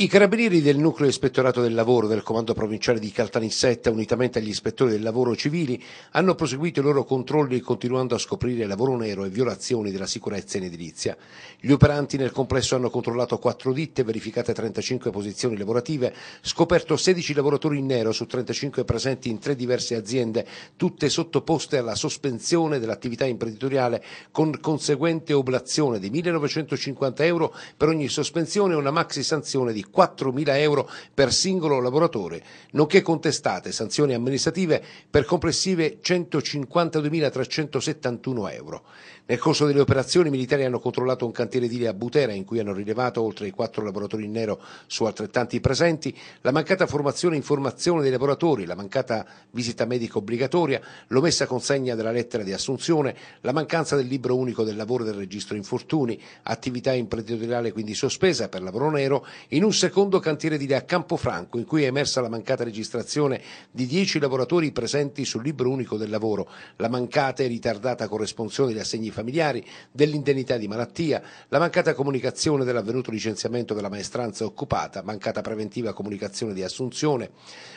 I carabinieri del nucleo ispettorato del lavoro del comando provinciale di Caltanissetta, unitamente agli ispettori del lavoro civili, hanno proseguito i loro controlli continuando a scoprire lavoro nero e violazioni della sicurezza in edilizia. Gli operanti nel complesso hanno controllato quattro ditte, verificate 35 posizioni lavorative, scoperto 16 lavoratori in nero su 35 presenti in tre diverse aziende, tutte sottoposte alla sospensione dell'attività imprenditoriale con conseguente oblazione di 1.950 euro per ogni sospensione e una maxi sanzione di 4.000 euro per singolo lavoratore, nonché contestate sanzioni amministrative per complessive 152.371 euro. Nel corso delle operazioni i militari hanno controllato un cantiere edile a Butera in cui hanno rilevato, oltre i quattro lavoratori in nero su altrettanti presenti, la mancata formazione e informazione dei lavoratori, la mancata visita medica obbligatoria, l'omessa consegna della lettera di assunzione, la mancanza del libro unico del lavoro del registro infortuni, attività imprenditoriale quindi sospesa per lavoro nero, in un secondo cantiere di Lea Campofranco in cui è emersa la mancata registrazione di 10 lavoratori presenti sul libro unico del lavoro, la mancata e ritardata corresponsione degli assegni familiari, dell'indennità di malattia, la mancata comunicazione dell'avvenuto licenziamento della maestranza occupata, mancata preventiva comunicazione di assunzione.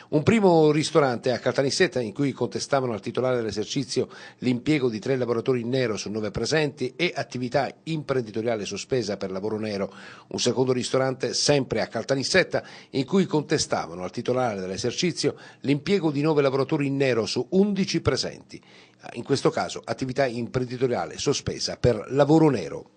Un primo ristorante a Caltanissetta in cui contestavano al titolare dell'esercizio l'impiego di tre lavoratori in nero su nove presenti e attività imprenditoriale sospesa per lavoro nero. Un secondo ristorante sempre a Caltanissetta in cui contestavano al titolare dell'esercizio l'impiego di nove lavoratori in nero su 11 presenti, in questo caso attività imprenditoriale sospesa per lavoro nero.